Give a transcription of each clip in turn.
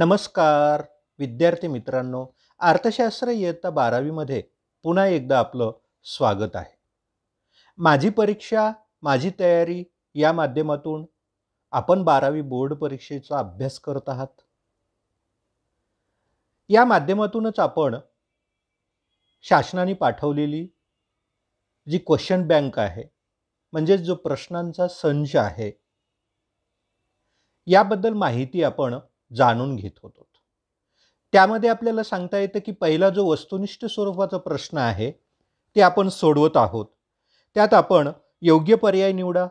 नमस्कार विद्यार्थी मित्रांनो अर्थशास्त्र इयत्ता बारावीमध्ये पुन्हा एकदा आपलं स्वागत आहे माझी परीक्षा माझी तयारी या माध्यमातून आपण बारावी बोर्ड परीक्षेचा अभ्यास करत आहात या माध्यमातूनच आपण शासनाने पाठवलेली जी क्वेश्चन बँक आहे म्हणजेच जो प्रश्नांचा संच आहे याबद्दल माहिती आपण जाणून घेत होतो त्यामध्ये आपल्याला सांगता येतं की पहिला जो वस्तुनिष्ठ स्वरूपाचा प्रश्न आहे ते आपण सोडवत आहोत त्यात आपण योग्य पर्याय निवडा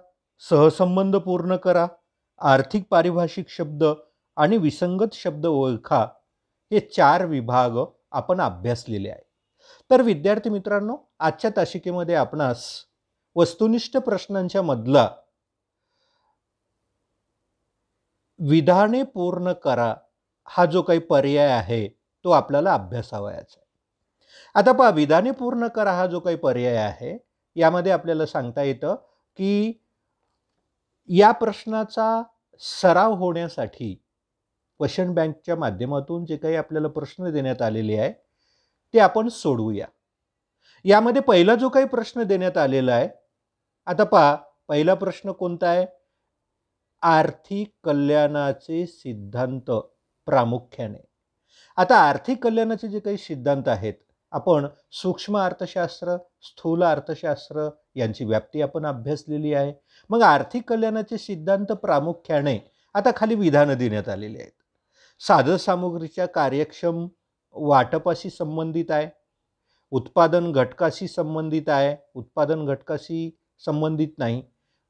सहसंबंध पूर्ण करा आर्थिक पारिभाषिक शब्द आणि विसंगत शब्द ओळखा हे चार विभाग आपण अभ्यासलेले आहे तर विद्यार्थी मित्रांनो आजच्या तासिकेमध्ये आपणास वस्तुनिष्ठ प्रश्नांच्या मधला विधाने पूर्ण करा हा जो काही पर्याय आहे तो आपल्याला अभ्यासावयाचा आहे आता पहा विधाने पूर्ण करा हा जो काही पर्याय आहे यामध्ये आपल्याला सांगता येतं की या प्रश्नाचा सराव होण्यासाठी क्वेश्चन बँकच्या माध्यमातून जे काही आपल्याला प्रश्न देण्यात आलेले आहे ते आपण सोडवूया यामध्ये पहिला जो काही प्रश्न देण्यात आलेला आहे आता पहा पहिला प्रश्न कोणता आहे आर्थिक कल्याणाचे सिद्धांत प्रामुख्याने आता आर्थिक कल्याणाचे जे काही सिद्धांत आहेत आपण सूक्ष्म अर्थशास्त्र स्थूल अर्थशास्त्र यांची व्याप्ती आपण अभ्यासलेली आहे मग आर्थिक कल्याणाचे सिद्धांत प्रामुख्याने आता खाली विधानं देण्यात आलेली आहेत साधनसामुग्रीच्या कार्यक्षम वाटपाशी संबंधित आहे उत्पादन घटकाशी संबंधित आहे उत्पादन घटकाशी संबंधित नाही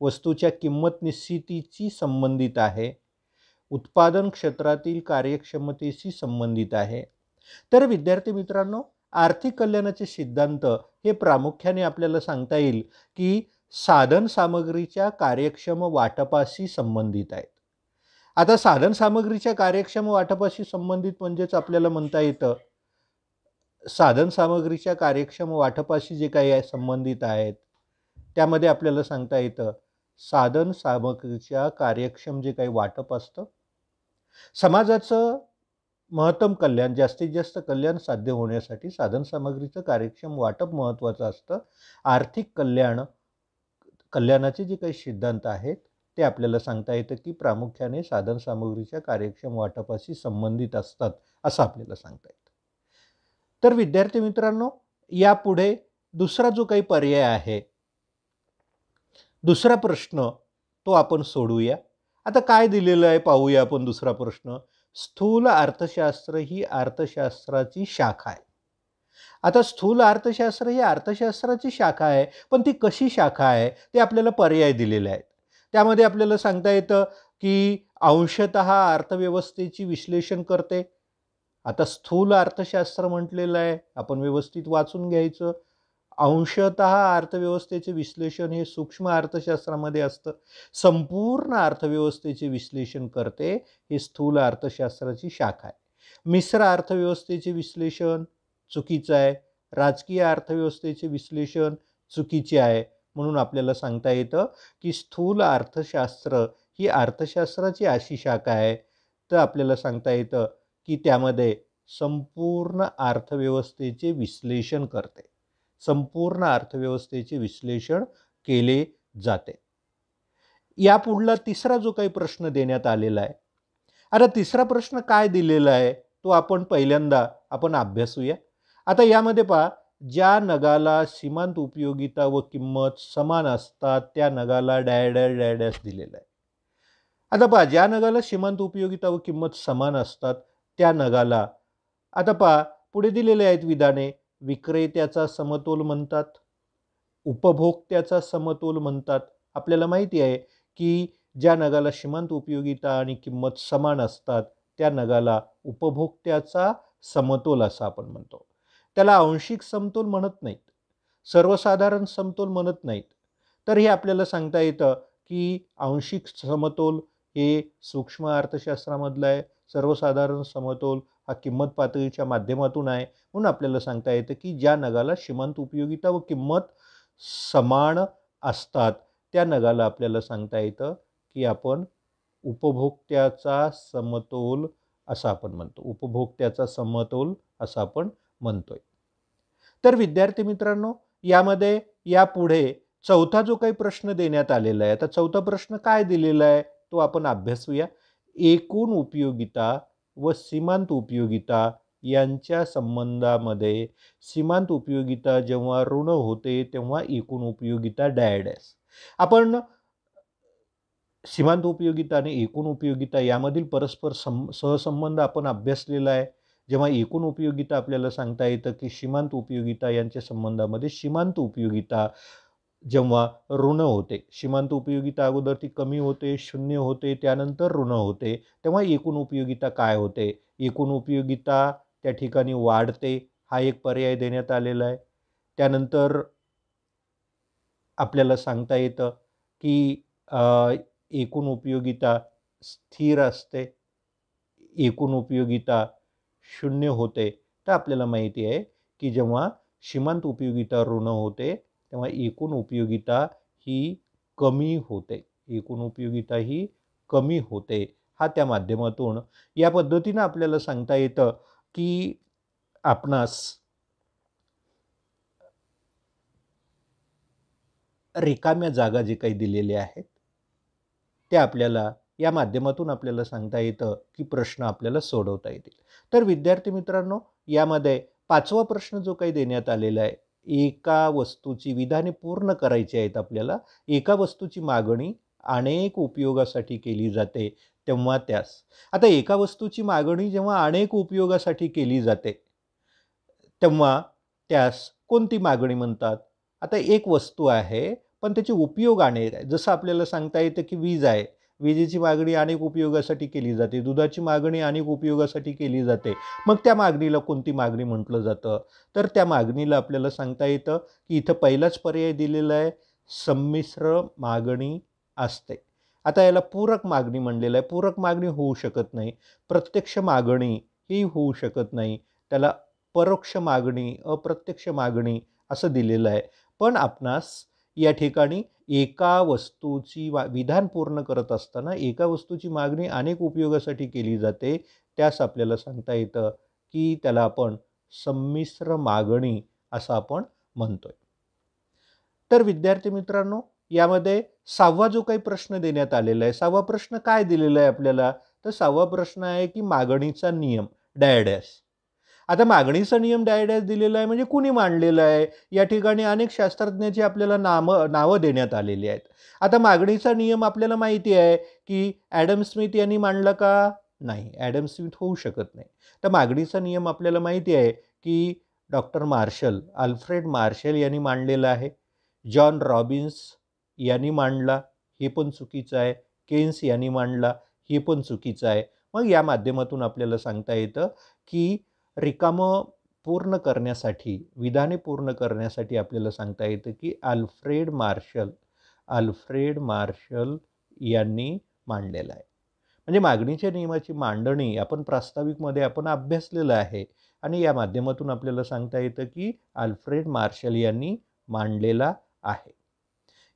वस्तूच्या किंमत निश्चितीशी संबंधित आहे उत्पादन क्षेत्रातील कार्यक्षमतेशी संबंधित आहे तर विद्यार्थी मित्रांनो आर्थिक कल्याणाचे सिद्धांत हे प्रामुख्याने आपल्याला सांगता येईल की साधन सामग्रीच्या कार्यक्षम वाटपाशी संबंधित आहेत आता साधन सामग्रीच्या कार्यक्षम वाटपाशी संबंधित म्हणजेच आपल्याला म्हणता येतं साधन सामग्रीच्या कार्यक्षम वाटपाशी जे काही संबंधित आहेत त्यामध्ये आपल्याला सांगता येतं साधन सामग्रीच्या कार्यक्षम जे काही वाटप असतं समाजाचं महत्तम कल्याण जास्तीत जास्त कल्याण साध्य होण्यासाठी साधनसामग्रीचं कार्यक्षम वाटप महत्त्वाचं असतं आर्थिक कल्याण कल्याणाचे जे काही सिद्धांत आहेत ते आपल्याला सांगता येतं की प्रामुख्याने साधनसामग्रीच्या कार्यक्षम वाटपाशी संबंधित असतात असं आपल्याला सांगता येतं तर विद्यार्थी मित्रांनो यापुढे दुसरा जो काही पर्याय आहे दुसरा प्रश्न तो आपण सोडूया आता काय दिलेलं आहे पाहूया आपण दुसरा प्रश्न स्थूल अर्थशास्त्र ही अर्थशास्त्राची शाखा आहे आता स्थूल अर्थशास्त्र ही अर्थशास्त्राची शाखा आहे पण ती कशी शाखा आहे ते आपल्याला पर्याय दिलेले आहेत त्यामध्ये आपल्याला सांगता येतं की अंशत अर्थव्यवस्थेची विश्लेषण करते आता स्थूल अर्थशास्त्र म्हटलेलं आहे आपण व्यवस्थित वाचून घ्यायचं अंशत अर्थव्यवस्थेचे विश्लेषण हे सूक्ष्म अर्थशास्त्रामध्ये असतं संपूर्ण अर्थव्यवस्थेचे विश्लेषण करते हे स्थूल अर्थशास्त्राची शाखा आहे मिश्र अर्थव्यवस्थेचे विश्लेषण चुकीचं आहे राजकीय अर्थव्यवस्थेचे विश्लेषण चुकीचे आहे म्हणून आपल्याला सांगता येतं की स्थूल अर्थशास्त्र ही अर्थशास्त्राची अशी शाखा आहे तर आपल्याला सांगता येतं की त्यामध्ये संपूर्ण अर्थव्यवस्थेचे विश्लेषण करते संपूर्ण अर्थव्यवस्थेचे विश्लेषण केले जाते यापुढला तिसरा जो काही प्रश्न देण्यात आलेला आहे आता तिसरा प्रश्न काय दिलेला आहे तो आपण पहिल्यांदा आपण अभ्यासूया आता यामध्ये पहा ज्या नगाला सीमांत उपयोगिता व किंमत समान असतात त्या नगाला डॅड डॅडॅस दिलेला आहे आता पहा ज्या नगाला सीमांत उपयोगिता व किंमत समान असतात त्या नगाला आता पहा पुढे दिलेले आहेत विधाने विक्रेत्याचा समतोल म्हणतात उपभोक्त्याचा समतोल म्हणतात आपल्याला माहिती आहे की ज्या नगाला सीमांत उपयोगिता आणि किंमत समान असतात त्या नगाला उपभोक्त्याचा समतोल असा आपण म्हणतो त्याला आंशिक समतोल म्हणत नाहीत सर्वसाधारण समतोल म्हणत नाहीत तर हे आपल्याला सांगता येतं की आंशिक समतोल हे सूक्ष्म अर्थशास्त्रामधलं आहे सर्वसाधारण समतोल हा किंमत पातळीच्या माध्यमातून आहे म्हणून आपल्याला सांगता येतं की ज्या नगाला सीमांत उपयोगिता व किंमत समान असतात त्या नगाला आपल्याला सांगता येतं की आपण उपभोक्त्याचा समतोल असं आपण म्हणतो उपभोक्त्याचा समतोल असं आपण म्हणतोय तर विद्यार्थी मित्रांनो यामध्ये यापुढे चौथा जो काही प्रश्न देण्यात आलेला आहे आता चौथा प्रश्न काय दिलेला आहे तो आपण अभ्यासूया एकूण उपयोगिता व सीमांत उपयोगिता यांच्या संबंधामध्ये सीमांत उपयोगिता जेव्हा ऋण होते तेव्हा एकूण उपयोगिता डॅडॅस आपण सीमांत उपयोगिता आणि एकूण उपयोगिता यामधील परस्पर सं सहसंबंध आपण अभ्यासलेला आहे जेव्हा एकूण उपयोगिता आपल्याला सांगता येतं की सीमांत उपयोगिता यांच्या संबंधामध्ये सीमांत उपयोगिता जेव्हा ऋण होते सीमांत उपयोगिता अगोदर ती कमी होते शून्य होते त्यानंतर ऋण होते तेव्हा एकूण उपयोगिता काय होते एकूण उपयोगिता त्या ठिकाणी वाढते हा एक पर्याय देण्यात आलेला आहे त्यानंतर आपल्याला सांगता येतं की एकूण उपयोगिता स्थिर असते एकूण उपयोगिता शून्य होते तर आपल्याला माहिती आहे की जेव्हा सीमांत उपयोगिता ऋण होते तेव्हा एकूण उपयोगिता ही कमी होते एकूण उपयोगिता ही कमी होते हा त्या माध्यमातून या पद्धतीनं आपल्याला सांगता येतं की आपणास रिकाम्या जागा जे काही दिलेल्या आहेत त्या आपल्याला या माध्यमातून आपल्याला सांगता येतं की प्रश्न आपल्याला सोडवता येतील तर विद्यार्थी मित्रांनो यामध्ये पाचवा प्रश्न जो काही देण्यात आलेला आहे एका वस्तूची विधाने पूर्ण करायची आहेत आपल्याला एका वस्तूची मागणी अनेक उपयोगासाठी केली जाते तेव्हा त्यास आता एका वस्तूची मागणी जेव्हा अनेक उपयोगासाठी केली जाते तेव्हा त्यास कोणती मागणी म्हणतात आता एक वस्तू आहे पण त्याचे उपयोग अनेक जसं आपल्याला सांगता येतं की वीज आहे विजेची मागणी अनेक उपयोगासाठी केली जाते दुधाची मागणी अनेक उपयोगासाठी केली जाते मग त्या मागणीला कोणती मागणी म्हटलं जातं तर त्या मागणीला आपल्याला सांगता येतं की इथं पहिलाच पर्याय दिलेला आहे संमिश्र मागणी असते आता याला पूरक मागणी म्हणलेलं आहे पूरक मागणी होऊ शकत नाही प्रत्यक्ष मागणी ही होऊ शकत नाही त्याला परोक्ष मागणी अप्रत्यक्ष मागणी असं दिलेलं आहे पण आपणास या ठिकाणी एका वस्तूची वा विधान पूर्ण करत असताना एका वस्तूची मागणी अनेक उपयोगासाठी केली जाते त्यास आपल्याला सांगता येतं की त्याला आपण संमिश्र मागणी असं आपण म्हणतोय तर विद्यार्थी मित्रांनो यामध्ये सहावा जो काही प्रश्न देण्यात आलेला आहे सहावा प्रश्न काय दिलेला आहे आपल्याला तर सहावा प्रश्न आहे की मागणीचा नियम डायडॅस आता मागणीचा नियम डायडॅस दिलेला आहे म्हणजे कुणी मांडलेला आहे या ठिकाणी अनेक शास्त्रज्ञाची आपल्याला नामं नावं देण्यात आलेली आहेत आता मागणीचा नियम आपल्याला माहिती आहे की ॲडम स्मिथ यांनी मांडला का नाही ॲडम स्मिथ होऊ शकत नाही तर मागणीचा नियम आपल्याला माहिती आहे की डॉक्टर मार्शल अल्फ्रेड मार्शल यांनी मांडलेला आहे जॉन रॉबिन्स यांनी मांडला हे पण चुकीचं आहे केन्स यांनी मांडला हे पण चुकीचं आहे मग या माध्यमातून आपल्याला सांगता येतं की रिकामं पूर्ण करण्यासाठी विधाने पूर्ण करण्यासाठी आपल्याला सांगता येतं की आल्फ्रेड मार्शल आल्फ्रेड मार्शल यांनी मांडलेला आहे म्हणजे मागणीच्या नियमाची मांडणी आपण प्रास्ताविकमध्ये आपण अभ्यासलेलं आहे आणि या माध्यमातून आपल्याला सांगता येतं की आल्फ्रेड मार्शल यांनी मांडलेला आहे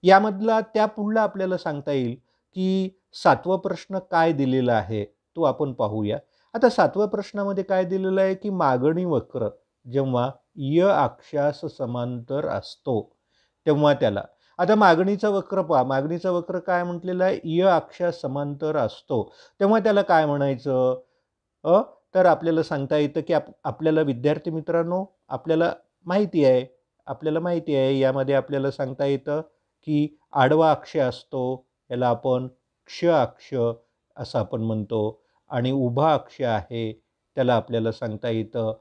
यामधला त्या पुढला आपल्याला सांगता येईल की सातवा प्रश्न काय दिलेला आहे तो आपण पाहूया आता सातव्या प्रश्नामध्ये काय दिलेलं आहे की मागणी वक्र जेव्हा य अक्षास समांतर असतो तेव्हा त्याला आता मागणीचा वक्र पहा मागणीचा वक्र काय म्हटलेलं आहे य अक्षास समांतर असतो तेव्हा त्याला काय म्हणायचं अ तर आपल्याला सांगता येतं की आप आपल्याला विद्यार्थी मित्रांनो आपल्याला माहिती आहे आपल्याला माहिती आहे यामध्ये आपल्याला सांगता येतं की आडवा अक्ष असतो याला आपण क्ष अक्ष असं आपण म्हणतो आणि उभा अक्ष आहे त्याला आपल्याला सांगता येतं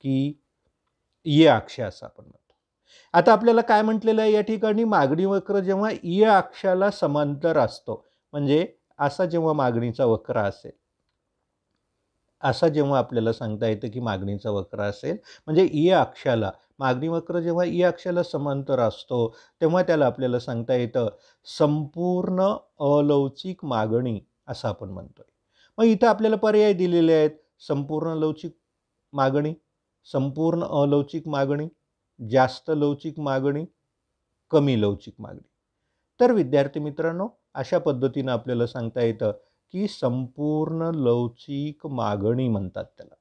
की ये अक्ष असं आपण म्हणतो आता आपल्याला काय म्हटलेलं आहे या ठिकाणी मागणी वक्र जेव्हा इय अक्षाला समांतर असतो म्हणजे असा जेव्हा मागणीचा वक्र असेल असा जेव्हा आपल्याला सांगता येतं की मागणीचा वक्र असेल म्हणजे इ अक्षाला मागणी वक्र जेव्हा ई अक्षाला समांतर असतो तेव्हा त्याला आपल्याला सांगता येतं संपूर्ण अलौचिक मागणी असं आपण म्हणतोय मग इथं आपल्याला पर्याय दिलेले आहेत संपूर्ण लवचिक मागणी संपूर्ण अलवचिक मागणी जास्त लवचिक मागणी कमी लवचिक मागणी तर विद्यार्थी मित्रांनो अशा पद्धतीनं आपल्याला सांगता येतं की संपूर्ण लवचिक मागणी म्हणतात त्याला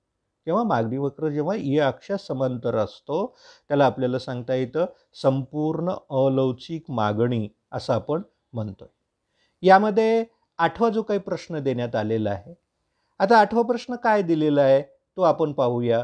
किंवा मागणी वक्र जेव्हा इ अक्षा समांतर असतो त्याला आपल्याला सांगता येतं संपूर्ण अलवचिक मागणी असं आपण म्हणतोय यामध्ये आठवा जो काही प्रश्न देण्यात आलेला आहे आता आठवा प्रश्न काय दिलेला आहे तो आपण पाहूया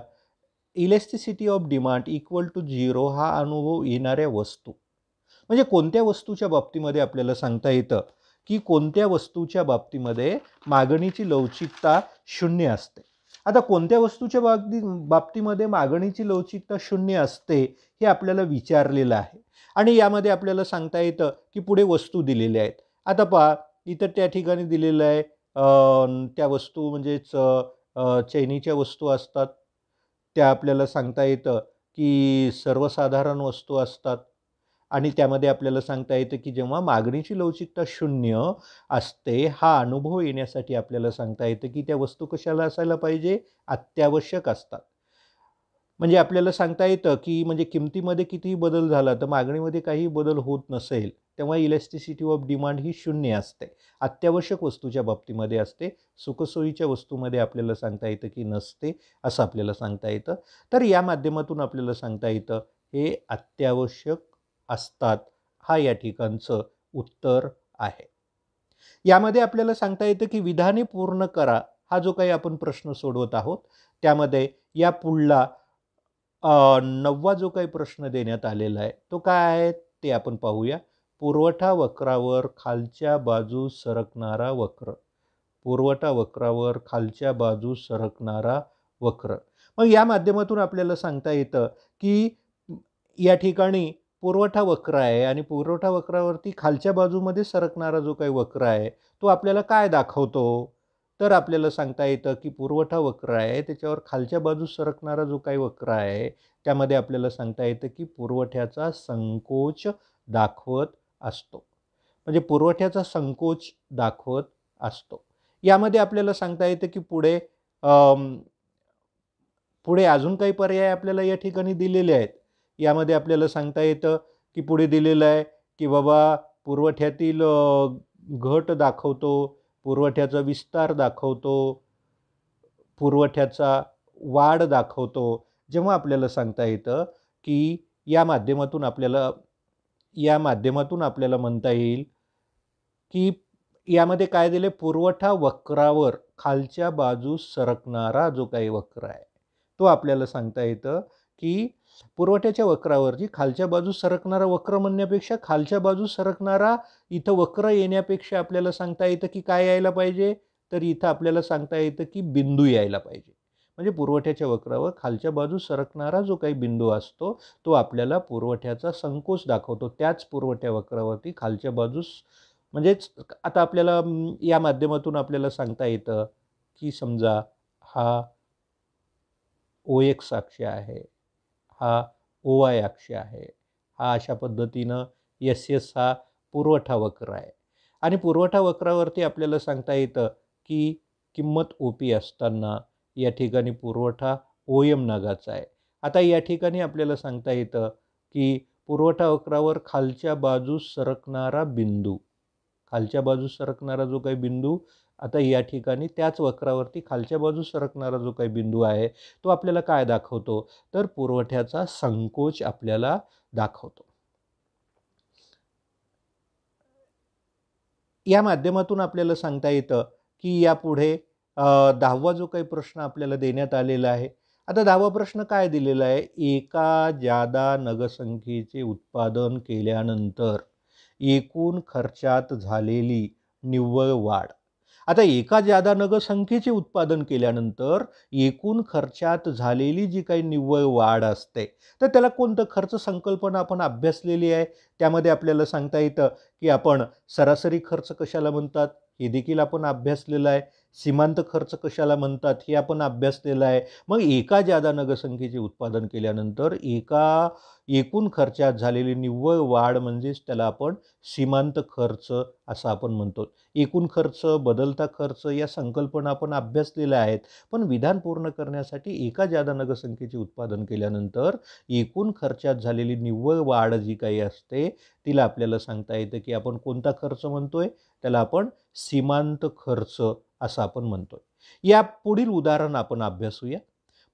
elasticity of demand equal to zero हा अनुभव येणाऱ्या वस्तू म्हणजे कोणत्या वस्तूच्या बाबतीमध्ये आपल्याला सांगता येतं की कोणत्या वस्तूच्या बाबतीमध्ये मागणीची लवचिकता शून्य असते आता कोणत्या वस्तूच्या बाबती बाबतीमध्ये मागणीची लवचिकता शून्य असते हे आपल्याला विचारलेलं आहे आणि यामध्ये आपल्याला सांगता येतं की पुढे वस्तू दिलेल्या आहेत आता पहा इतर त्या ठिकाणी दिलेलं आहे त्या वस्तू म्हणजेच चैनीच्या वस्तू असतात त्या आपल्याला सांगता येतं की सर्वसाधारण वस्तू असतात आणि त्यामध्ये आपल्याला सांगता येतं की जेव्हा मागणीची लवचिकता शून्य असते हा अनुभव येण्यासाठी आपल्याला सांगता येतं की त्या वस्तू कशाला असायला पाहिजे अत्यावश्यक असतात म्हणजे आपल्याला सांगता येतं की म्हणजे किमतीमध्ये कितीही बदल झाला तर मागणीमध्ये काही बदल होत नसेल तेव्हा इलेस्टिसिटी ऑफ डिमांड ही शून्य असते अत्यावश्यक वस्तूच्या बाबतीमध्ये असते सुखसोयीच्या वस्तूमध्ये आपल्याला सांगता येतं की नसते असं आपल्याला सांगता येतं तर या माध्यमातून आपल्याला सांगता येतं हे अत्यावश्यक असतात हा या ठिकाणचं उत्तर आहे यामध्ये आपल्याला सांगता येतं की विधाने पूर्ण करा हा जो काही आपण प्रश्न सोडवत आहोत त्यामध्ये या पुढला नववा जो काही प्रश्न देण्यात आलेला आहे तो काय आहे ते आपण पाहूया पुरवठा वक्रावर खालच्या बाजू सरकणारा वक्र पुरवठा वक्रावर खालच्या बाजू सरकणारा वक्र मग या माध्यमातून आपल्याला सांगता येतं की या ठिकाणी पुरवठा वक्र आहे आणि पुरवठा वक्रावरती खालच्या बाजूमध्ये सरकणारा जो काही वक्र आहे तो आपल्याला काय दाखवतो तर आपल्याला सांगता येतं की पुरवठा वक्र आहे त्याच्यावर खालच्या बाजू सरकणारा जो काही वक्र आहे त्यामध्ये आपल्याला सांगता येतं की पुरवठ्याचा संकोच दाखवत असतो म्हणजे पुरवठ्याचा संकोच दाखवत असतो यामध्ये आपल्याला सांगता येतं की पुढे पुढे अजून काही पर्याय आपल्याला या ठिकाणी दिलेले आहेत यामध्ये आपल्याला सांगता येतं की पुढे दिलेलं आहे की बाबा पुरवठ्यातील घट दाखवतो पुरवठ्याचा विस्तार दाखवतो पुरवठ्याचा वाढ दाखवतो जेव्हा आपल्याला सांगता येतं की या माध्यमातून आपल्याला या माध्यमातून आपल्याला म्हणता येईल की यामध्ये काय दिले पुरवठा वक्रावर खालच्या बाजू सरकणारा जो काही वक्र आहे तो आपल्याला सांगता येतं की पुरवठ्याच्या वक्रावर जी खालच्या बाजू सरकणारा वक्र म्हणण्यापेक्षा खालच्या बाजू सरकणारा इथं वक्र येण्यापेक्षा आपल्याला सांगता येतं की काय यायला पाहिजे तर इथं आपल्याला सांगता येतं की बिंदू यायला पाहिजे म्हणजे पुरवठ्याच्या वक्रावर खालच्या बाजू सरकणारा जो काही बिंदू असतो तो आपल्याला पुरवठ्याचा संकोच दाखवतो त्याच पुरवठ्या वक्रावरती खालच्या बाजूस म्हणजेच आता आपल्याला या माध्यमातून आपल्याला सांगता येतं की समजा हा ओ एक्स अक्ष आहे हा ओ आय अक्ष आहे हा अशा पद्धतीनं यस एस हा पुरवठा वक्र आहे आणि पुरवठा वक्रावरती आपल्याला सांगता येतं की किंमत ओ पी असताना या ठिकाणी पुरवठा ओ एम नागाचा आहे आता या ठिकाणी आपल्याला सांगता येतं की पुरवठा वक्रावर खालच्या बाजूस सरकणारा बिंदू खालच्या बाजूस सरकणारा जो काही बिंदू आता या ठिकाणी त्याच वक्रावरती खालच्या बाजूस सरकणारा जो काही बिंदू आहे तो आपल्याला काय दाखवतो तर पुरवठ्याचा संकोच आपल्याला दाखवतो या माध्यमातून आपल्याला सांगता येतं की यापुढे दहावा जो काही प्रश्न आपल्याला देण्यात आलेला आहे आता दहावा प्रश्न काय दिलेला आहे एका जादा नगसंख्येचे उत्पादन केल्यानंतर एकूण खर्चात झालेली निव्वळ वाढ आता एका जादा नगसंख्येचे उत्पादन केल्यानंतर एकूण खर्चात झालेली जी काही निव्वळ वाढ असते तर त्याला कोणतं खर्च संकल्पना आपण अभ्यासलेली आहे त्यामध्ये आपल्याला सांगता येतं की आपण सरासरी खर्च कशाला म्हणतात हे देखील आपण अभ्यासलेलं आहे सीमांत खर्च कशाला म्हणतात हे आपण अभ्यासलेलं आहे मग एका जादा नगरसंख्येचे उत्पादन केल्यानंतर एका एकूण खर्चात झालेली निव्वळ वाढ म्हणजेच त्याला आपण सीमांत खर्च असं आपण म्हणतो एकूण खर्च बदलता खर्च या संकल्पना आपण अभ्यासलेल्या आहेत पण विधान पूर्ण करण्यासाठी एका जादा नगरसंख्येचे उत्पादन केल्यानंतर एकूण खर्चात झालेली निव्वळ वाढ जी काही असते तिला आपल्याला सांगता येतं की आपण कोणता खर्च म्हणतोय त्याला आपण सीमांत खर्च असं आपण म्हणतोय या पुढील उदाहरण आपण अभ्यासूया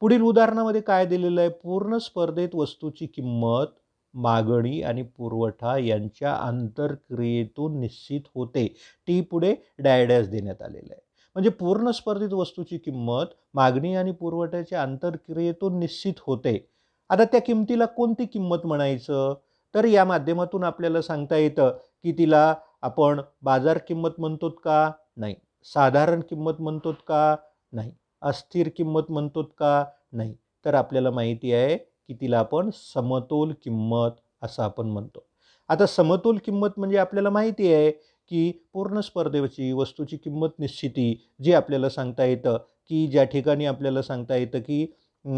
पुढील उदाहरणामध्ये काय दिलेलं आहे पूर्ण स्पर्धेत वस्तूची किंमत मागणी आणि पुरवठा यांच्या आंतरक्रियेतून निश्चित होते टी पुढे डायडॅस देण्यात आलेलं आहे म्हणजे पूर्ण स्पर्धेत वस्तूची किंमत मागणी आणि पुरवठ्याच्या आंतरक्रियेतून निश्चित होते आता त्या किमतीला कोणती किंमत म्हणायचं तर या माध्यमातून आपल्याला सांगता येतं की तिला आपण बाजार किंमत म्हणतो का नाही साधारण किंमत म्हणतो का नाही अस्थिर किंमत म्हणतो का नाही तर आपल्याला माहिती आहे की तिला आपण समतोल किंमत असं आपण म्हणतो आता समतोल किंमत म्हणजे आपल्याला माहिती आहे की पूर्ण स्पर्धेची वस्तूची किंमत निश्चिती जी आपल्याला सांगता येतं की ज्या ठिकाणी आपल्याला सांगता येतं की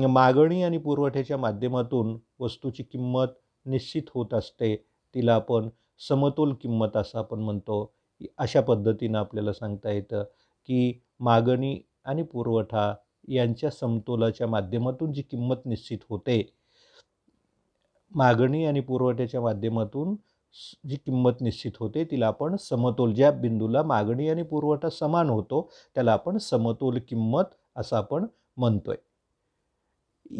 मागणी आणि पुरवठ्याच्या माध्यमातून वस्तूची किंमत निश्चित होत असते तिला आपण समतोल किंमत असं आपण म्हणतो अशा पद्धतीनं आपल्याला सांगता येतं की मागणी आणि पुरवठा यांच्या समतोलाच्या माध्यमातून जी किंमत निश्चित होते मागणी आणि पुरवठ्याच्या माध्यमातून जी किंमत निश्चित होते तिला आपण समतोल ज्या बिंदूला मागणी आणि पुरवठा समान होतो त्याला आपण समतोल किंमत असं आपण म्हणतोय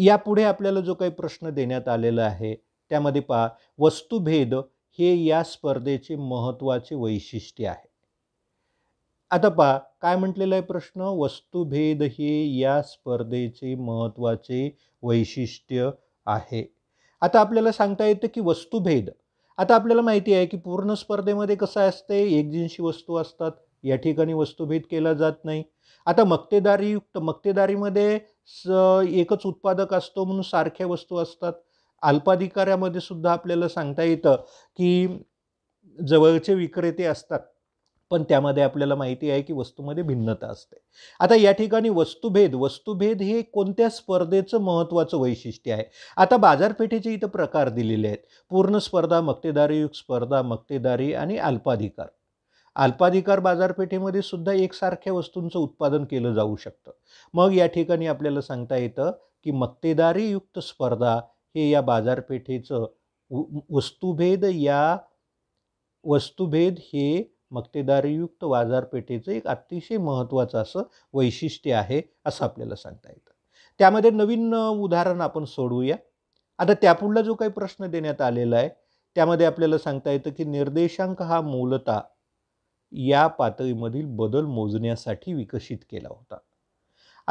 यापुढे आपल्याला जो काही प्रश्न देण्यात आलेला आहे त्यामध्ये पहा वस्तुभेद हे या स्पर्धेचे महत्त्वाचे वैशिष्ट्य आहे आता पहा काय म्हटलेलं आहे प्रश्न वस्तुभेद हे या स्पर्धेचे महत्त्वाचे वैशिष्ट्य आहे आता आपल्याला सांगता येतं की वस्तुभेद आता आपल्याला माहिती आहे की पूर्ण स्पर्धेमध्ये कसं असते दिनशी वस्तू असतात या ठिकाणी वस्तुभेद केला जात नाही आता मक्तेदारीयुक्त मक्तेदारीमध्ये स एकच उत्पादक असतो म्हणून सारख्या वस्तू असतात अल्पाधिकाऱ्यामध्ये सुद्धा आपल्याला सांगता येतं की जवळचे विक्रेते असतात पण त्यामध्ये आपल्याला माहिती आहे की वस्तूमध्ये भिन्नता असते आता या ठिकाणी वस्तुभेद वस्तुभेद हे कोणत्या स्पर्धेचं महत्त्वाचं वैशिष्ट्य आहे आता बाजारपेठेचे इथं प्रकार दिलेले आहेत पूर्ण स्पर्धा मक्तेदारीयुक्त स्पर्धा मक्तेदारी आणि अल्पाधिकार अल्पाधिकार बाजारपेठेमध्ये सुद्धा एकसारख्या वस्तूंचं उत्पादन केलं जाऊ शकतं मग या ठिकाणी आपल्याला सांगता येतं की मक्तेदारीयुक्त स्पर्धा हे या बाजारपेठेचं वस्तुभेद या वस्तुभेद हे मक्तेदारीयुक्त बाजारपेठेचं एक अतिशय महत्त्वाचं असं वैशिष्ट्य आहे असं आपल्याला सांगता येतं त्यामध्ये नवीन उदाहरण आपण सोडवूया आता त्यापुढला जो काही प्रश्न देण्यात आलेला आहे त्यामध्ये आपल्याला सांगता येतं की निर्देशांक हा मूलतः या पातळीमधील बदल मोजण्यासाठी विकसित केला होता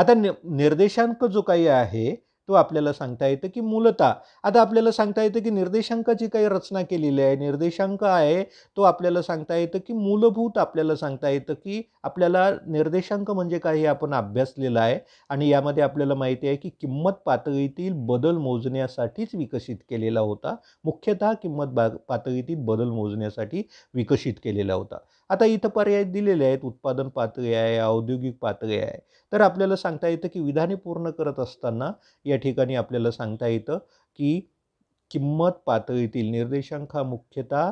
आता निर्देशांक जो काही आहे तो आपल्याला सांगता येतं की मूलतः आता आपल्याला सांगता येतं की निर्देशांकाची काही रचना केलेली आहे निर्देशांक आहे तो आपल्याला सांगता येतं की मूलभूत आपल्याला सांगता येतं की आपल्याला निर्देशांक म्हणजे काय हे आपण अभ्यासलेलं आहे आणि यामध्ये आपल्याला माहिती आहे की किंमत पातळीतील बदल मोजण्यासाठीच विकसित केलेला होता मुख्यतः किंमत बा पातळीतील बदल मोजण्यासाठी विकसित केलेला होता आता इथं पर्याय दिलेले आहेत उत्पादन पातळी आहे औद्योगिक पातळी आहे तर आपल्याला सांगता येतं की विधाने पूर्ण करत असताना या ठिकाणी आपल्याला सांगता येतं की किंमत पातळीतील निर्देशांक हा मुख्यतः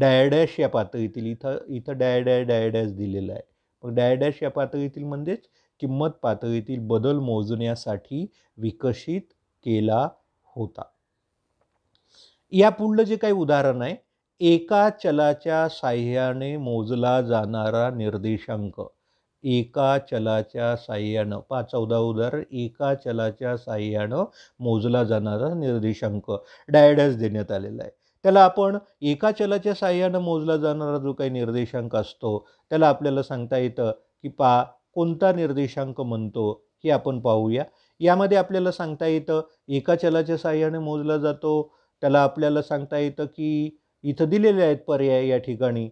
डायडॅश या पातळीतील इथं इथं डायडॅश डायडॅश दिलेलं आहे मग डायडॅश या पातळीतील म्हणजेच किंमत पातळीतील बदल मोजण्यासाठी विकसित केला होता या पुढलं जे काही उदाहरण आहे एका चलाच्या साह्याने मोजला जाणारा निर्देशांक एका चलाच्या साह्यानं पा चौदा उदाहरण एका चलाच्या साह्यानं मोजला जाणारा निर्देशांक डायडस देण्यात आलेला आहे त्याला आपण एका चलाच्या साह्यानं मोजला जाणारा जो काही निर्देशांक असतो त्याला आपल्याला सांगता येतं की पा कोणता निर्देशांक म्हणतो हे आपण पाहूया यामध्ये आपल्याला सांगता येतं एका चलाच्या साह्याने मोजला जातो त्याला आपल्याला सांगता येतं की इथं दिलेले आहेत पर्याय या ठिकाणी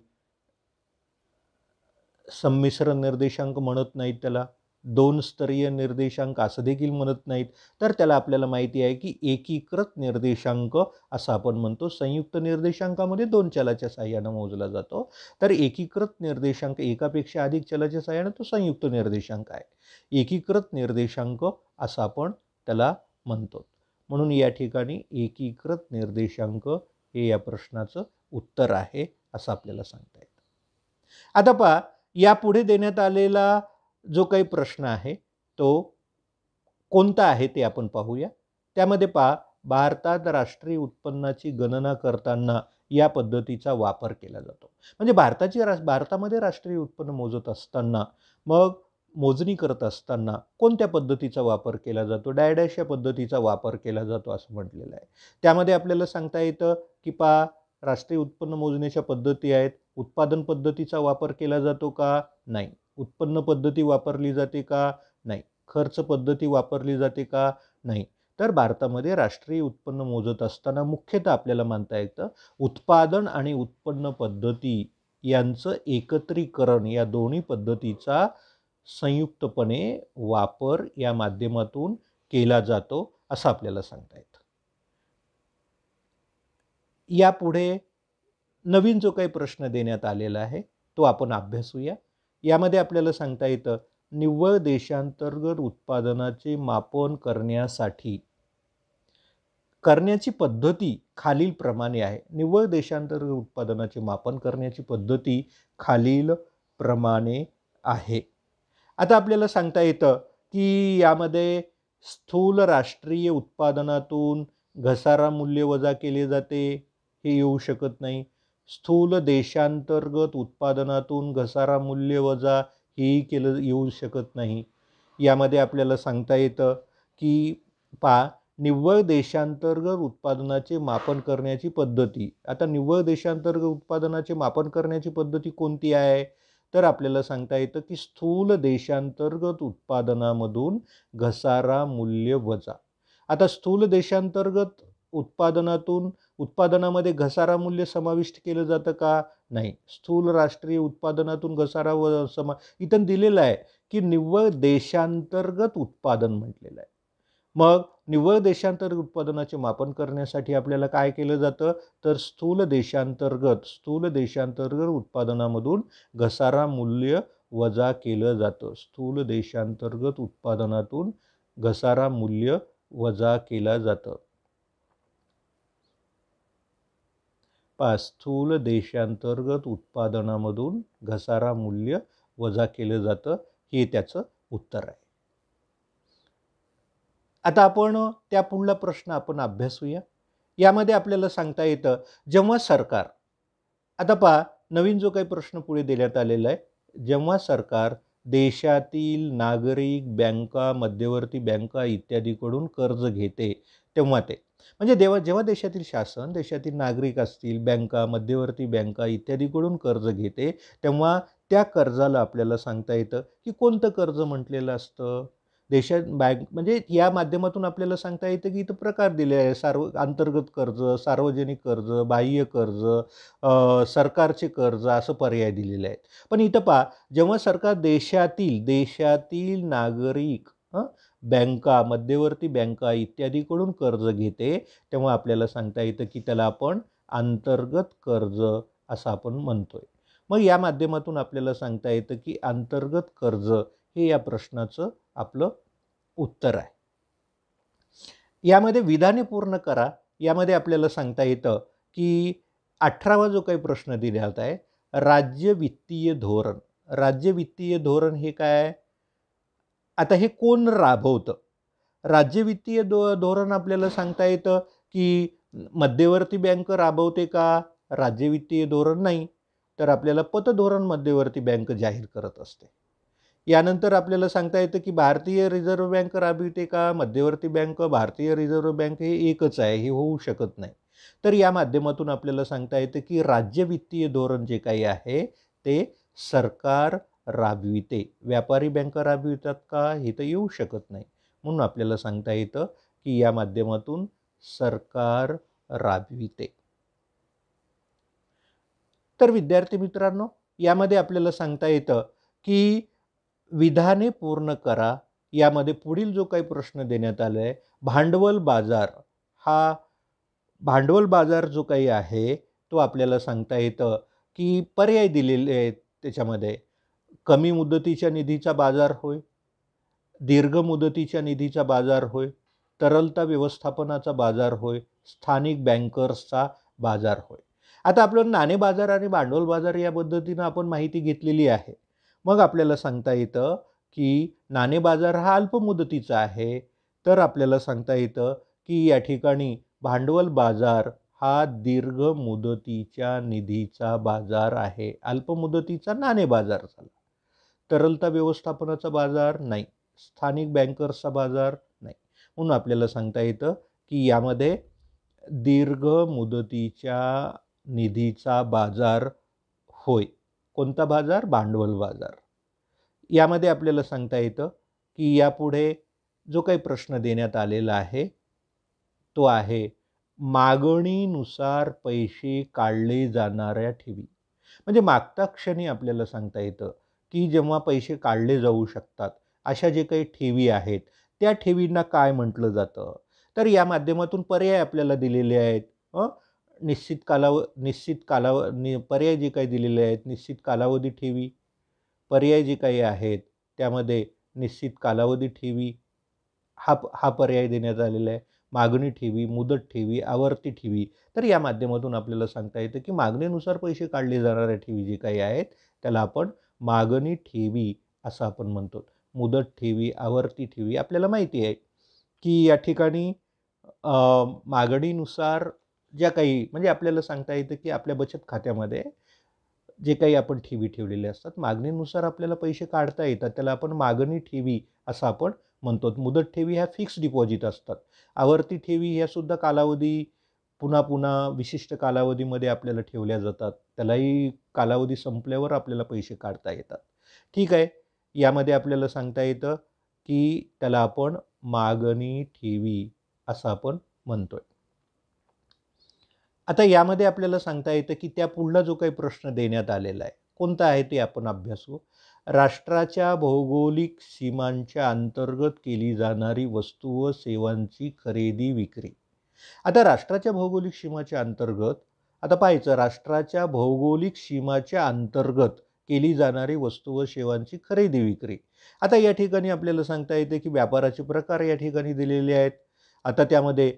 संमिश्र निर्देशांक म्हणत नाहीत त्याला दोन स्तरीय निर्देशांक असं देखील म्हणत नाहीत तर त्याला आपल्याला माहिती आहे की एकीकृत निर्देशांक असं आपण म्हणतो संयुक्त निर्देशांकामध्ये दोन चलाच्या सहाय्यानं मोजला जातो तर एकीकृत निर्देशांक एकापेक्षा अधिक चलाच्या सहाय्यानं तो संयुक्त निर्देशांक आहे एकीकृत निर्देशांक असं आपण त्याला म्हणतो म्हणून या ठिकाणी एकीकृत निर्देशांक हे या प्रश्नाचं उत्तर आहे असं आपल्याला सांगता येतं आता पहा यापुढे देण्यात आलेला जो काही प्रश्न आहे तो कोणता आहे ते आपण पाहूया त्यामध्ये पहा भारतात राष्ट्रीय उत्पन्नाची गणना करताना या पद्धतीचा वापर केला जातो म्हणजे भारताची रा भारतामध्ये राष्ट्रीय उत्पन्न मोजत असताना मग मोजणी करत असताना कोणत्या पद्धतीचा वापर केला जातो डायडॅश या पद्धतीचा वापर केला जातो असं म्हटलेलं आहे त्यामध्ये आपल्याला सांगता येतं की पा राष्ट्रीय उत्पन्न मोजण्याच्या पद्धती आहेत उत्पादन पद्धतीचा वापर केला जातो का नाही उत्पन्न पद्धती वापरली जाते का नाही खर्च पद्धती वापरली जाते का नाही तर भारतामध्ये राष्ट्रीय उत्पन्न मोजत असताना मुख्यतः आपल्याला मानता येतं उत्पादन आणि उत्पन्न पद्धती यांचं एकत्रीकरण या दोन्ही पद्धतीचा संयुक्तपणे वापर या माध्यमातून केला जातो असं आपल्याला सांगता येतं यापुढे नवीन जो काही प्रश्न देण्यात आलेला आहे तो आपण अभ्यासूया यामध्ये आपल्याला सांगता येतं निव्वळ देशांतर्गत उत्पादनाचे मापन करण्यासाठी करण्याची पद्धती खालीलप्रमाणे आहे निव्वळ देशांतर्गत उत्पादनाचे मापन करण्याची पद्धती खालील प्रमाणे आहे आता आपल्याला सांगता येतं की यामध्ये स्थूल राष्ट्रीय उत्पादनातून घसारा मूल्य वजा केले जाते हे येऊ शकत नाही स्थूल देशांतर्गत उत्पादनातून घसारा मूल्य वजा हेही केलं येऊ शकत नाही यामध्ये आपल्याला सांगता येतं की पा निव्वळ देशांतर्गत उत्पादनाचे मापन करण्याची पद्धती आता निव्वळ देशांतर्गत उत्पादनाचे मापन करण्याची पद्धती कोणती आहे तर आपल्याला सांगता येतं की स्थूल देशांतर्गत उत्पादनामधून घसारा मूल्य वजा आता स्थूल देशांतर्गत उत्पादनातून उत्पादनामध्ये घसारा मूल्य समाविष्ट केलं जातं का नाही स्थूल राष्ट्रीय उत्पादनातून घसारा व समा इथं दिलेलं आहे की निव्वळ देशांतर्गत उत्पादन म्हटलेलं आहे मग निव्वळ देशांतर्गत उत्पादनाचे मापन करण्यासाठी आपल्याला काय केलं जातं तर स्थूल देशांतर्गत स्थूल देशांतर्गत उत्पादनामधून घसारा मूल्य वजा केलं जातं स्थूल देशांतर्गत उत्पादनातून घसारा मूल्य वजा केला जातं पाच स्थूल देशांतर्गत उत्पादनामधून घसारा मूल्य वजा केलं जातं हे त्याचं उत्तर आहे आता आपण त्या पुढला प्रश्न आपण अभ्यासूया यामध्ये आपल्याला सांगता येतं जेव्हा सरकार आता पहा नवीन जो काही प्रश्न पुढे देण्यात आलेला आहे जेव्हा सरकार देशातील नागरिक बँका मध्यवर्ती बँका इत्यादीकडून कर्ज घेते तेव्हा ते म्हणजे देवा जेव्हा देशातील शासन देशातील नागरिक असतील बँका मध्यवर्ती बँका इत्यादीकडून कर्ज घेते तेव्हा त्या कर्जाला आपल्याला सांगता येतं की कोणतं कर्ज म्हटलेलं असतं देशात बँक म्हणजे या माध्यमातून आपल्याला सांगता येतं की इथं प्रकार दिले आहे सार्व अंतर्गत कर्ज सार्वजनिक कर्ज बाह्य कर्ज सरकारचे कर्ज असं पर्याय दिलेले आहेत पण इथं पहा जेव्हा सरकार देशातील देशातील नागरिक बँका मध्यवर्ती बँका इत्यादीकडून कर्ज घेते तेव्हा आपल्याला सांगता येतं की त्याला आपण अंतर्गत कर्ज असं आपण म्हणतोय मग या माध्यमातून आपल्याला सांगता येतं की अंतर्गत कर्ज हे या प्रश्नाचं आपलं उत्तर आहे यामध्ये विधाने पूर्ण करा यामध्ये आपल्याला सांगता येतं की अठरावा जो काही प्रश्न दिल्यात आहे राज्य वित्तीय धोरण राज्य वित्तीय धोरण हे काय आता हे कोण राबवतं राज्य वित्तीय दो धोरण आपल्याला सांगता येतं की मध्यवर्ती बँक राबवते का राज्य वित्तीय धोरण नाही तर आपल्याला पतधोरण मध्यवर्ती बँक जाहीर करत असते यानंतर आपल्याला सांगता येतं की भारतीय रिझर्व्ह बँक राबविते का मध्यवर्ती बँक भारतीय रिझर्व्ह बँक हे एकच आहे हे होऊ शकत नाही तर या माध्यमातून आपल्याला सांगता येतं की राज्य वित्तीय धोरण जे काही आहे ते सरकार राबविते व्यापारी बँका राबवितात का हे तर येऊ शकत नाही म्हणून आपल्याला सांगता येतं की या माध्यमातून सरकार राबविते तर विद्यार्थी मित्रांनो यामध्ये आपल्याला सांगता येतं की विधाने पूर्ण करा यामध्ये पुढील जो काही प्रश्न देण्यात आला आहे भांडवल बाजार हा भांडवल बाजार जो काही आहे तो आपल्याला सांगता येतं की पर्याय दिलेले आहेत त्याच्यामध्ये कमी मुदतीच्या निधीचा बाजार होय दीर्घ मुदतीच्या निधीचा बाजार होय तरलता व्यवस्थापनाचा बाजार होय स्थानिक बँकर्सचा बाजार होय आता आपलं नाणे बाजार आणि भांडवल बाजार या पद्धतीनं आपण माहिती घेतलेली आहे मग आपल्याला सांगता येतं की नाणे बाजार हा अल्पमुदतीचा आहे तर आपल्याला सांगता येतं की या ठिकाणी भांडवल बाजार हा दीर्घ मुदतीच्या निधीचा बाजार आहे अल्पमुदतीचा नाणे बाजार झाला तरलता व्यवस्थापनाचा बाजार नाही स्थानिक बँकर्सचा बाजार नाही म्हणून आपल्याला सांगता येतं की यामध्ये दीर्घ मुदतीच्या निधीचा बाजार होय कोणता बाजार भांडवल बाजार यामध्ये आपल्याला सांगता येतं की यापुढे जो काही प्रश्न देण्यात आलेला आहे तो आहे मागणीनुसार पैसे काढले जाणाऱ्या ठेवी म्हणजे मागता क्षणी आपल्याला सांगता येतं की जेव्हा पैसे काढले जाऊ शकतात अशा जे काही ठेवी आहेत त्या ठेवींना काय म्हटलं जातं तर या माध्यमातून पर्याय आपल्याला दिलेले आहेत निश्चित कालाव निश्चित कालाव नि पर्याय जे काही दिलेले आहेत निश्चित कालावधी ठेवी पर्याय जे काही आहेत त्यामध्ये निश्चित कालावधी ठेवी हा हा पर्याय देण्यात आलेला आहे मागणी ठेवी मुदत ठेवी आवर्ती ठेवी तर या माध्यमातून आपल्याला सांगता येतं की मागणीनुसार पैसे काढले जाणाऱ्या ठेवी जे काही आहेत त्याला आपण मागणी ठेवी असं आपण म्हणतो मुदत ठेवी आवर्ती ठेवी आपल्याला माहिती आहे की या ठिकाणी मागणीनुसार ज्या काही म्हणजे आपल्याला सांगता येतं की आपल्या बचत खात्यामध्ये जे काही आपण ठेवी ठेवलेले असतात मागणीनुसार आपल्याला पैसे काढता येतात त्याला आपण मागणी ठेवी असं आपण म्हणतो मुदत ठेवी ह्या फिक्स डिपॉझिट असतात आवर्ती ठेवी ह्यासुद्धा कालावधी पुन्हा पुन्हा विशिष्ट कालावधीमध्ये आपल्याला ठेवल्या जातात त्यालाही कालावधी संपल्यावर आपल्याला पैसे काढता येतात ठीक आहे यामध्ये आपल्याला सांगता येतं की त्याला आपण मागणी ठेवी असं आपण म्हणतोय आता यामध्ये आपल्याला सांगता येतं की त्या पुढला जो काही प्रश्न देण्यात आलेला आहे कोणता आहे ते आपण अभ्यासू राष्ट्राच्या भौगोलिक सीमांच्या अंतर्गत केली जाणारी वस्तू व सेवांची खरेदी विक्री आता राष्ट्राच्या भौगोलिक सीमाच्या अंतर्गत आता पाहायचं राष्ट्राच्या भौगोलिक सीमाच्या अंतर्गत केली जाणारी वस्तू व सेवांची खरेदी विक्री आता या ठिकाणी आपल्याला सांगता येते की व्यापाराचे प्रकार या ठिकाणी दिलेले आहेत आता त्यामध्ये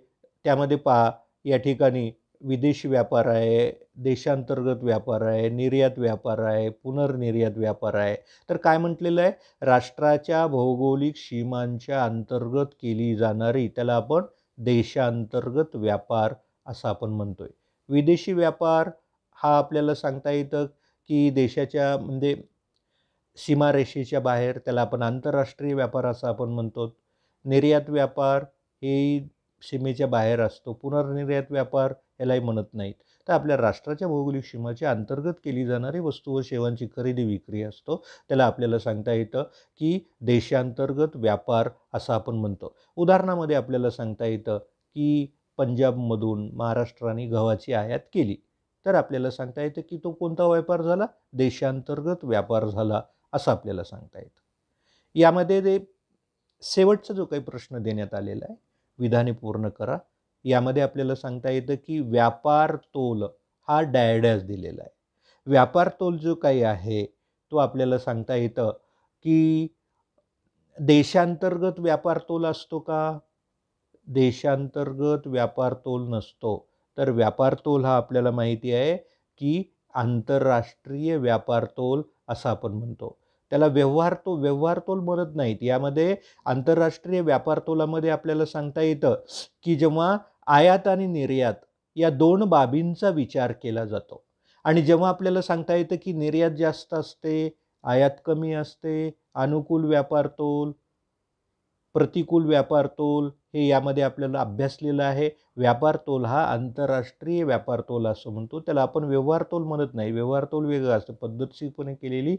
त्यामध्ये पहा या ठिकाणी विदेशी व्यापार आहे देशांतर्गत व्यापार आहे निर्यात व्यापार आहे पुनर्निर्यात व्यापार आहे तर काय म्हटलेलं आहे राष्ट्राच्या भौगोलिक सीमांच्या अंतर्गत केली जाणारी त्याला आपण देशांतर्गत व्यापार असं आपण म्हणतो आहे विदेशी व्यापार हा आपल्याला सांगता येतं की देशाच्या म्हणजे सीमारेषेच्या बाहेर त्याला आपण आंतरराष्ट्रीय व्यापार असं आपण म्हणतो निर्यात व्यापार हे सीमेच्या बाहेर असतो पुनर्निर्यात व्यापार यालाही म्हणत नाहीत तर आपल्या राष्ट्राच्या भौगोलिक सीमाच्या अंतर्गत केली जाणारी वस्तू व सेवांची खरेदी विक्री असतो त्याला आपल्याला सांगता येतं की देशांतर्गत व्यापार असं आपण म्हणतो उदाहरणामध्ये आपल्याला सांगता येतं की पंजाबमधून महाराष्ट्राने गव्हाची आयात केली तर आपल्याला सांगता येतं की तो कोणता व्यापार झाला देशांतर्गत व्यापार झाला असं आपल्याला सांगता येतं यामध्ये ते शेवटचा जो काही प्रश्न देण्यात आलेला आहे विधाने पूर्ण करा यामध्ये आपल्याला सांगता येतं की व्यापार तोल हा डायडॅस दिलेला आहे व्यापार तोल जो काही आहे तो आपल्याला सांगता येतं की देशांतर्गत व्यापार तोल असतो का देशांतर्गत व्यापार तोल नसतो तर व्यापार तोल हा आपल्याला माहिती आहे की आंतरराष्ट्रीय व्यापार तोल असं आपण म्हणतो त्याला व्यवहार तो व्यवहार तोल म्हणत नाहीत यामध्ये आंतरराष्ट्रीय व्यापार तोलामध्ये आपल्याला सांगता येतं की जेव्हा आयात आणि निर्यात या दोन बाबींचा विचार केला जातो आणि जेव्हा आपल्याला सांगता येतं की निर्यात जास्त असते आयात कमी असते अनुकूल व्यापार तोल प्रतिकूल व्यापार तोल हे यामध्ये आपल्याला अभ्यासलेलं आहे व्यापार तोल हा आंतरराष्ट्रीय व्यापार तोल असं म्हणतो त्याला आपण व्यवहार तोल म्हणत नाही व्यवहार तोल वेगळा असतो पद्धतशीरपणे केलेली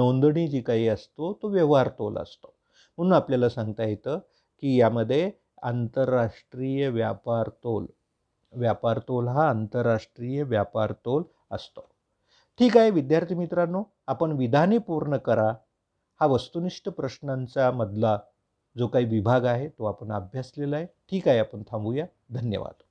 नोंदणी जी काही असतो तो व्यवहार तोल असतो म्हणून आपल्याला सांगता येतं की यामध्ये आंतरराष्ट्रीय व्यापार तोल व्यापार तोल हा आंतरराष्ट्रीय व्यापार तोल असतो ठीक आहे विद्यार्थी मित्रांनो आपण विधाने पूर्ण करा हा वस्तुनिष्ठ प्रश्नांचा मधला जो काही विभाग आहे तो आपण अभ्यासलेला आहे ठीक आहे आपण थांबूया धन्यवाद